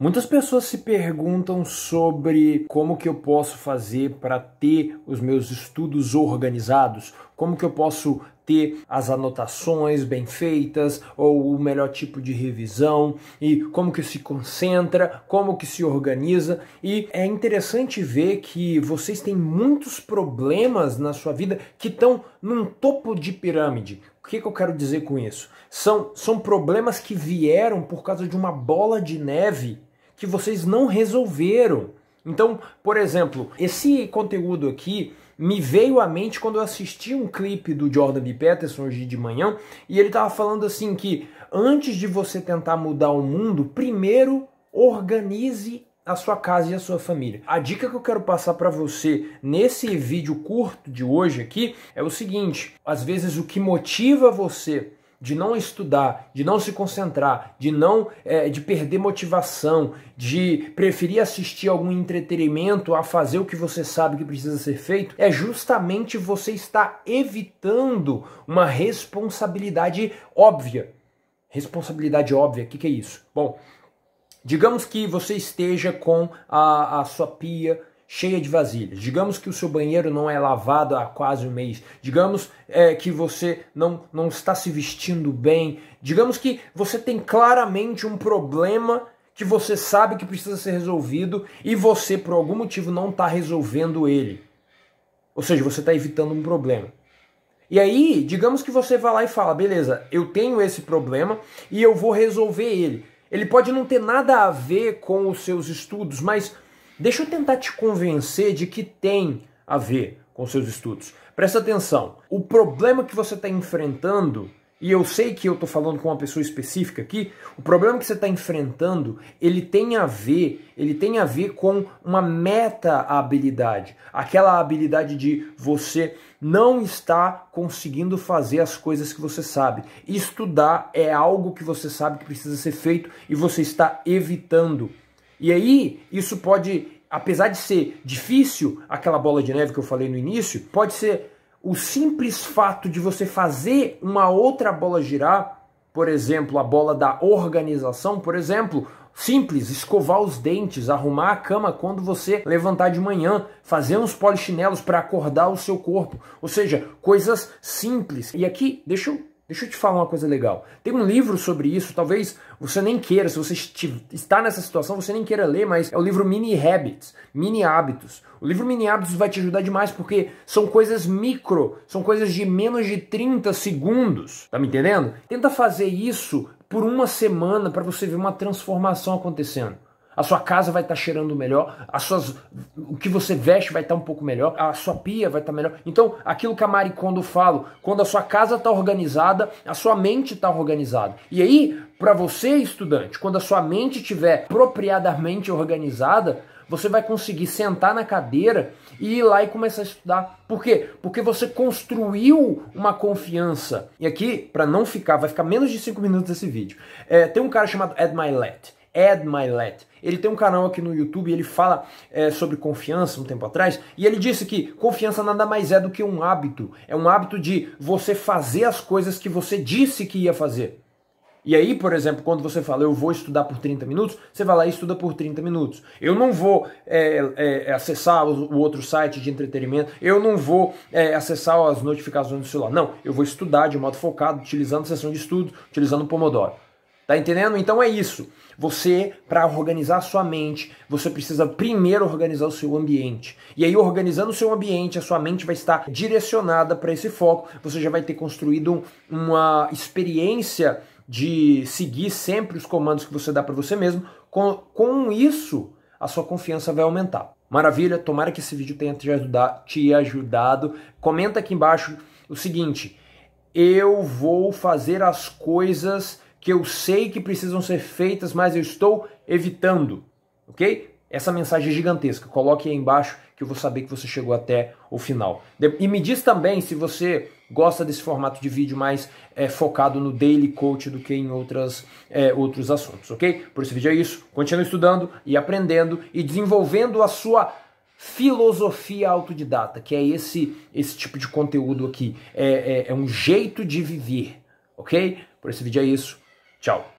Muitas pessoas se perguntam sobre como que eu posso fazer para ter os meus estudos organizados, como que eu posso ter as anotações bem feitas ou o melhor tipo de revisão e como que se concentra, como que se organiza e é interessante ver que vocês têm muitos problemas na sua vida que estão num topo de pirâmide. O que, que eu quero dizer com isso? São, são problemas que vieram por causa de uma bola de neve que vocês não resolveram. Então, por exemplo, esse conteúdo aqui me veio à mente quando eu assisti um clipe do Jordan B. Peterson hoje de manhã e ele estava falando assim que antes de você tentar mudar o mundo, primeiro organize a sua casa e a sua família. A dica que eu quero passar para você nesse vídeo curto de hoje aqui é o seguinte: às vezes o que motiva você de não estudar, de não se concentrar, de não é, de perder motivação, de preferir assistir algum entretenimento a fazer o que você sabe que precisa ser feito, é justamente você estar evitando uma responsabilidade óbvia. Responsabilidade óbvia, o que, que é isso? Bom, digamos que você esteja com a, a sua pia cheia de vasilhas, digamos que o seu banheiro não é lavado há quase um mês, digamos é, que você não, não está se vestindo bem, digamos que você tem claramente um problema que você sabe que precisa ser resolvido e você, por algum motivo, não está resolvendo ele. Ou seja, você está evitando um problema. E aí, digamos que você vá lá e fala: beleza, eu tenho esse problema e eu vou resolver ele. Ele pode não ter nada a ver com os seus estudos, mas Deixa eu tentar te convencer de que tem a ver com seus estudos. Presta atenção. O problema que você está enfrentando, e eu sei que eu estou falando com uma pessoa específica aqui, o problema que você está enfrentando, ele tem a ver, ele tem a ver com uma meta habilidade, aquela habilidade de você não está conseguindo fazer as coisas que você sabe. Estudar é algo que você sabe que precisa ser feito e você está evitando e aí, isso pode, apesar de ser difícil, aquela bola de neve que eu falei no início, pode ser o simples fato de você fazer uma outra bola girar, por exemplo, a bola da organização, por exemplo, simples, escovar os dentes, arrumar a cama quando você levantar de manhã, fazer uns polichinelos para acordar o seu corpo, ou seja, coisas simples. E aqui, deixa eu Deixa eu te falar uma coisa legal. Tem um livro sobre isso, talvez você nem queira, se você está nessa situação, você nem queira ler, mas é o livro Mini Habits, Mini Hábitos. O livro Mini Hábitos vai te ajudar demais porque são coisas micro, são coisas de menos de 30 segundos. Tá me entendendo? Tenta fazer isso por uma semana para você ver uma transformação acontecendo a sua casa vai estar tá cheirando melhor, as suas, o que você veste vai estar tá um pouco melhor, a sua pia vai estar tá melhor. Então, aquilo que a Mari quando falo, quando a sua casa está organizada, a sua mente está organizada. E aí, para você estudante, quando a sua mente estiver apropriadamente organizada, você vai conseguir sentar na cadeira e ir lá e começar a estudar. Por quê? Porque você construiu uma confiança. E aqui, para não ficar, vai ficar menos de 5 minutos esse vídeo. É, tem um cara chamado Ed Milet. Ed Milet. Ele tem um canal aqui no YouTube, e ele fala é, sobre confiança um tempo atrás, e ele disse que confiança nada mais é do que um hábito. É um hábito de você fazer as coisas que você disse que ia fazer. E aí, por exemplo, quando você fala eu vou estudar por 30 minutos, você vai lá e estuda por 30 minutos. Eu não vou é, é, acessar o, o, outro site de entretenimento, eu não vou é, acessar as notificações do celular. Não, eu vou estudar de modo focado, utilizando sessão de estudo, utilizando o Pomodoro. Tá entendendo? Então é isso. Você, para organizar a sua mente, você precisa primeiro organizar o seu ambiente. E aí, organizando o seu ambiente, a sua mente vai estar direcionada para esse foco. Você já vai ter construído uma experiência de seguir sempre os comandos que você dá para você mesmo. Com, com isso, a sua confiança vai aumentar. Maravilha, tomara que esse vídeo tenha te, ajudar, te ajudado. Comenta aqui embaixo o seguinte: eu vou fazer as coisas que eu sei que precisam ser feitas, mas eu estou evitando, ok? Essa mensagem é gigantesca. Coloque aí embaixo que eu vou saber que você chegou até o final. E me diz também se você gosta desse formato de vídeo mais é, focado no daily coach do que em outras, é, outros assuntos, ok? Por esse vídeo é isso. Continue estudando e aprendendo e desenvolvendo a sua filosofia autodidata, que é esse, esse tipo de conteúdo aqui. é, é, é um jeito de viver, ok? Por esse vídeo é isso. Tchau!